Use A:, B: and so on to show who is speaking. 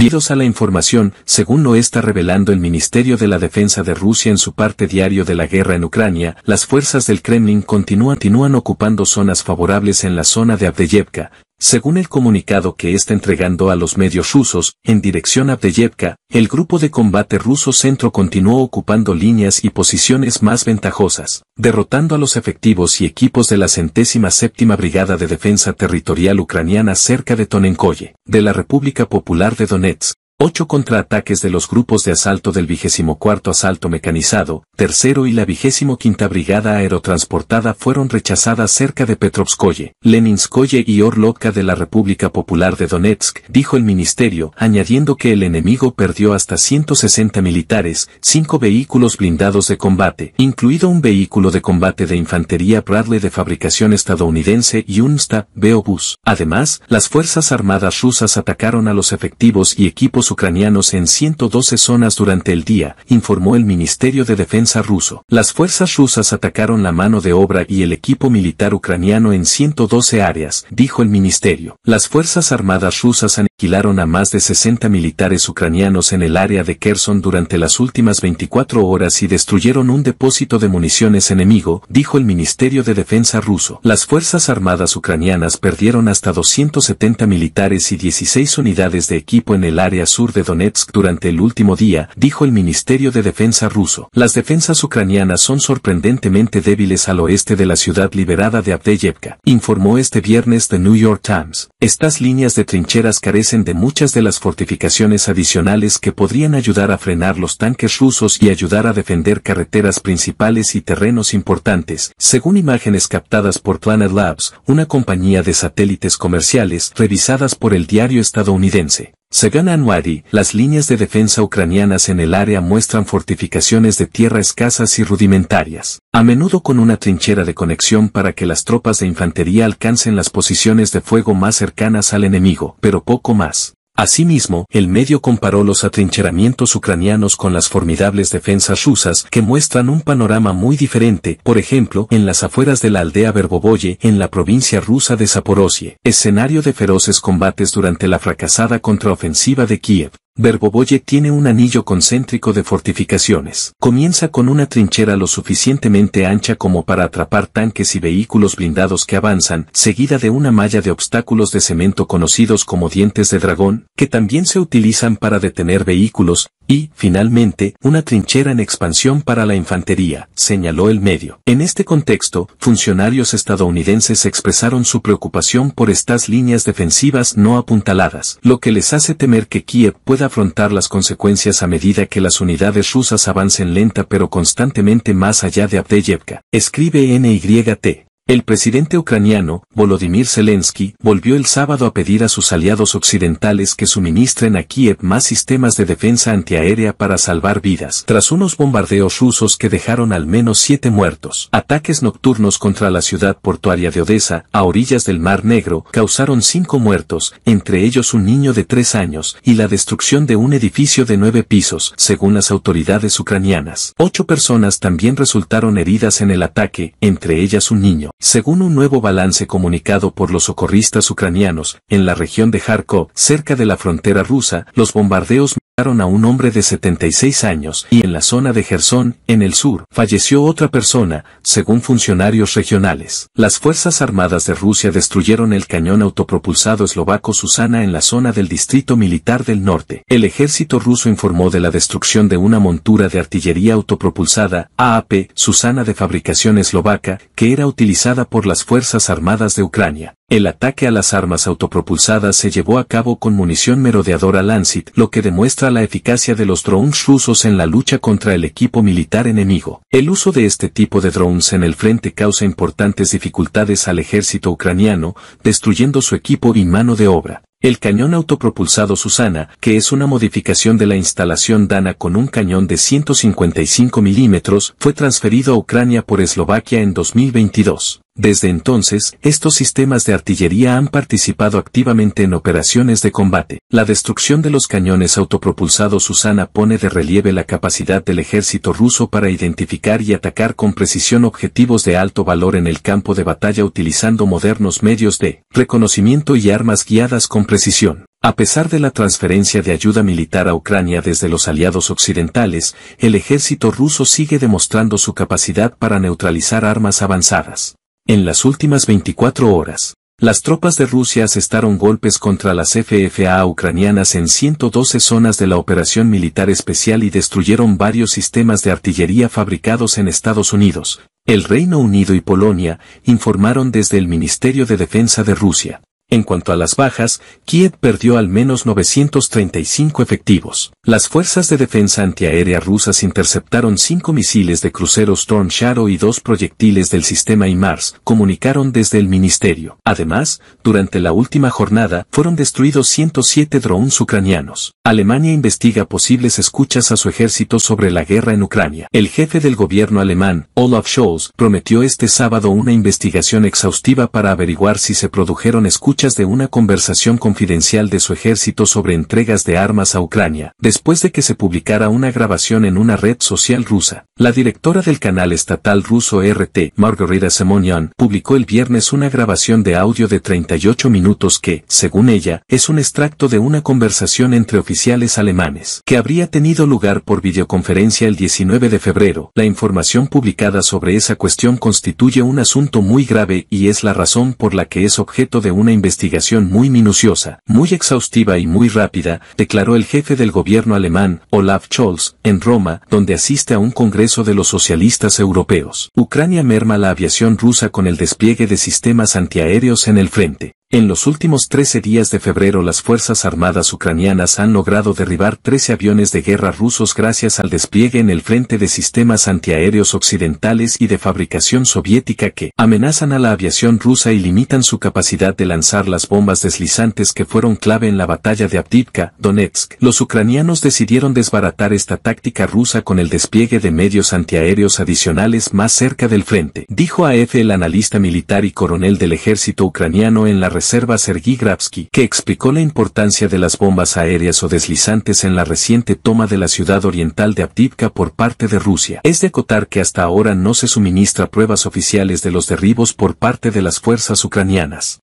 A: Vidos a la información, según lo está revelando el Ministerio de la Defensa de Rusia en su parte diario de la guerra en Ucrania, las fuerzas del Kremlin continúan, continúan ocupando zonas favorables en la zona de Avdeyevka, según el comunicado que está entregando a los medios rusos, en dirección a Abdeyevka, el grupo de combate ruso centro continuó ocupando líneas y posiciones más ventajosas, derrotando a los efectivos y equipos de la centésima séptima Brigada de Defensa Territorial Ucraniana cerca de Tonenkoye, de la República Popular de Donetsk, Ocho contraataques de los grupos de asalto del 24 Asalto Mecanizado, tercero y la 25 Brigada Aerotransportada fueron rechazadas cerca de Petrovskoye, Leninskoye y Orlovka de la República Popular de Donetsk, dijo el ministerio, añadiendo que el enemigo perdió hasta 160 militares, cinco vehículos blindados de combate, incluido un vehículo de combate de infantería Bradley de fabricación estadounidense y un Sta Beobus. Además, las Fuerzas Armadas rusas atacaron a los efectivos y equipos ucranianos en 112 zonas durante el día, informó el Ministerio de Defensa ruso. Las fuerzas rusas atacaron la mano de obra y el equipo militar ucraniano en 112 áreas, dijo el ministerio. Las Fuerzas Armadas rusas aniquilaron a más de 60 militares ucranianos en el área de Kherson durante las últimas 24 horas y destruyeron un depósito de municiones enemigo, dijo el Ministerio de Defensa ruso. Las Fuerzas Armadas ucranianas perdieron hasta 270 militares y 16 unidades de equipo en el área sur sur de Donetsk durante el último día, dijo el Ministerio de Defensa ruso. Las defensas ucranianas son sorprendentemente débiles al oeste de la ciudad liberada de Avdeyevka, informó este viernes The New York Times. Estas líneas de trincheras carecen de muchas de las fortificaciones adicionales que podrían ayudar a frenar los tanques rusos y ayudar a defender carreteras principales y terrenos importantes, según imágenes captadas por Planet Labs, una compañía de satélites comerciales revisadas por el diario estadounidense. Según Anuari, las líneas de defensa ucranianas en el área muestran fortificaciones de tierra escasas y rudimentarias, a menudo con una trinchera de conexión para que las tropas de infantería alcancen las posiciones de fuego más cercanas al enemigo, pero poco más. Asimismo, el medio comparó los atrincheramientos ucranianos con las formidables defensas rusas que muestran un panorama muy diferente, por ejemplo, en las afueras de la aldea verboboye en la provincia rusa de Zaporozhye, escenario de feroces combates durante la fracasada contraofensiva de Kiev. Verboboye tiene un anillo concéntrico de fortificaciones. Comienza con una trinchera lo suficientemente ancha como para atrapar tanques y vehículos blindados que avanzan, seguida de una malla de obstáculos de cemento conocidos como dientes de dragón, que también se utilizan para detener vehículos, y, finalmente, una trinchera en expansión para la infantería, señaló el medio. En este contexto, funcionarios estadounidenses expresaron su preocupación por estas líneas defensivas no apuntaladas, lo que les hace temer que Kiev pueda afrontar las consecuencias a medida que las unidades rusas avancen lenta pero constantemente más allá de Abdeyevka. Escribe NYT. El presidente ucraniano, Volodymyr Zelensky, volvió el sábado a pedir a sus aliados occidentales que suministren a Kiev más sistemas de defensa antiaérea para salvar vidas, tras unos bombardeos rusos que dejaron al menos siete muertos. Ataques nocturnos contra la ciudad portuaria de Odessa, a orillas del Mar Negro, causaron cinco muertos, entre ellos un niño de tres años, y la destrucción de un edificio de nueve pisos, según las autoridades ucranianas. Ocho personas también resultaron heridas en el ataque, entre ellas un niño. Según un nuevo balance comunicado por los socorristas ucranianos, en la región de Kharkov, cerca de la frontera rusa, los bombardeos a un hombre de 76 años y en la zona de Gerson, en el sur, falleció otra persona, según funcionarios regionales. Las Fuerzas Armadas de Rusia destruyeron el cañón autopropulsado eslovaco Susana en la zona del Distrito Militar del Norte. El ejército ruso informó de la destrucción de una montura de artillería autopropulsada, AAP, Susana de fabricación eslovaca, que era utilizada por las Fuerzas Armadas de Ucrania. El ataque a las armas autopropulsadas se llevó a cabo con munición merodeadora Lancet, lo que demuestra la eficacia de los drones rusos en la lucha contra el equipo militar enemigo. El uso de este tipo de drones en el frente causa importantes dificultades al ejército ucraniano, destruyendo su equipo y mano de obra. El cañón autopropulsado Susana, que es una modificación de la instalación Dana con un cañón de 155 milímetros, fue transferido a Ucrania por Eslovaquia en 2022. Desde entonces, estos sistemas de artillería han participado activamente en operaciones de combate. La destrucción de los cañones autopropulsados Susana pone de relieve la capacidad del ejército ruso para identificar y atacar con precisión objetivos de alto valor en el campo de batalla utilizando modernos medios de reconocimiento y armas guiadas con precisión. A pesar de la transferencia de ayuda militar a Ucrania desde los aliados occidentales, el ejército ruso sigue demostrando su capacidad para neutralizar armas avanzadas. En las últimas 24 horas, las tropas de Rusia asestaron golpes contra las FFA ucranianas en 112 zonas de la operación militar especial y destruyeron varios sistemas de artillería fabricados en Estados Unidos. El Reino Unido y Polonia informaron desde el Ministerio de Defensa de Rusia. En cuanto a las bajas, Kiev perdió al menos 935 efectivos. Las fuerzas de defensa antiaérea rusas interceptaron cinco misiles de crucero Storm Shadow y dos proyectiles del sistema IMARS, comunicaron desde el ministerio. Además, durante la última jornada fueron destruidos 107 drones ucranianos. Alemania investiga posibles escuchas a su ejército sobre la guerra en Ucrania. El jefe del gobierno alemán, Olaf Scholz, prometió este sábado una investigación exhaustiva para averiguar si se produjeron escuchas de una conversación confidencial de su ejército sobre entregas de armas a Ucrania, después de que se publicara una grabación en una red social rusa. La directora del canal estatal ruso RT, Margarita Semonian, publicó el viernes una grabación de audio de 38 minutos que, según ella, es un extracto de una conversación entre oficiales alemanes, que habría tenido lugar por videoconferencia el 19 de febrero. La información publicada sobre esa cuestión constituye un asunto muy grave y es la razón por la que es objeto de una investigación investigación muy minuciosa, muy exhaustiva y muy rápida, declaró el jefe del gobierno alemán, Olaf Scholz, en Roma, donde asiste a un congreso de los socialistas europeos. Ucrania merma la aviación rusa con el despliegue de sistemas antiaéreos en el frente. En los últimos 13 días de febrero las Fuerzas Armadas ucranianas han logrado derribar 13 aviones de guerra rusos gracias al despliegue en el frente de sistemas antiaéreos occidentales y de fabricación soviética que amenazan a la aviación rusa y limitan su capacidad de lanzar las bombas deslizantes que fueron clave en la batalla de Avdiivka, Donetsk. Los ucranianos decidieron desbaratar esta táctica rusa con el despliegue de medios antiaéreos adicionales más cerca del frente, dijo a AF el analista militar y coronel del ejército ucraniano en la Reserva Sergiy Gravsky, que explicó la importancia de las bombas aéreas o deslizantes en la reciente toma de la ciudad oriental de Abdivka por parte de Rusia. Es de acotar que hasta ahora no se suministra pruebas oficiales de los derribos por parte de las fuerzas ucranianas.